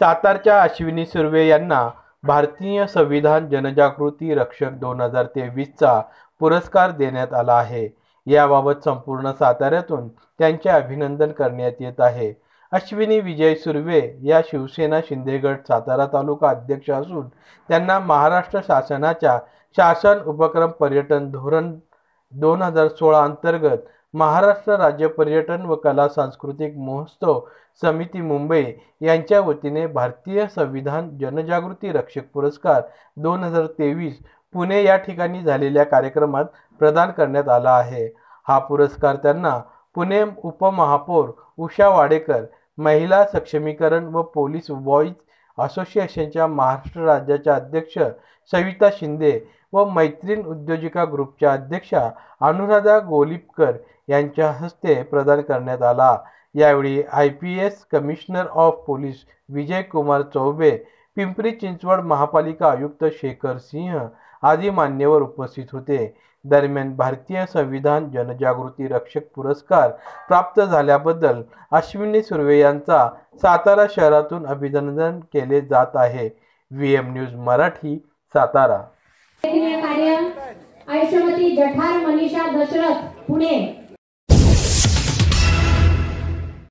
सातारच्या अश्विनी सुर्वे यांना भारतीय संविधान जनजागृती रक्षक दोन हजार तेवीसचा पुरस्कार देण्यात आला आहे याबाबत संपूर्ण साताऱ्यातून त्यांचे अभिनंदन करण्यात येत आहे अश्विनी विजय सुर्वे या शिवसेना शिंदेगड सातारा तालुका अध्यक्ष असून त्यांना महाराष्ट्र शासनाच्या शासन उपक्रम पर्यटन धोरण दोन हजार सोळा अंतर्गत महाराष्ट्र राज्य पर्यटन व कला सांस्कृतिक महोत्सव समिती मुंबई यांच्या वतीने भारतीय संविधान जनजागृती रक्षक पुरस्कार दोन हजार तेवीस पुणे या ठिकाणी झालेल्या कार्यक्रमात प्रदान करण्यात आला आहे हा पुरस्कार त्यांना पुणे उपमहापौर उषा वाडेकर महिला सक्षमीकरण व पोलीस बॉईज असोसिएशनच्या महाराष्ट्र राज्याच्या अध्यक्ष सविता शिंदे व मैत्रीण उद्योजिका ग्रुपच्या अध्यक्षा अनुराधा गोलिपकर यांच्या हस्ते प्रदान करण्यात आला यावेळी I P S commissioner of police Vijay Kumar Chaube Pimpri Chinchwad महापालिका आयुक्त शेखर सिंह आदी मान्यवर उपस्थित होते दरम्यान भारतीय संविधान जनजागृती रक्षक पुरस्कार प्राप्त झाल्याबद्दल अश्विनी सुर्वे यांचा सातारा शहरातून अभिनंदन केले जात आहे V M news Marathi Satara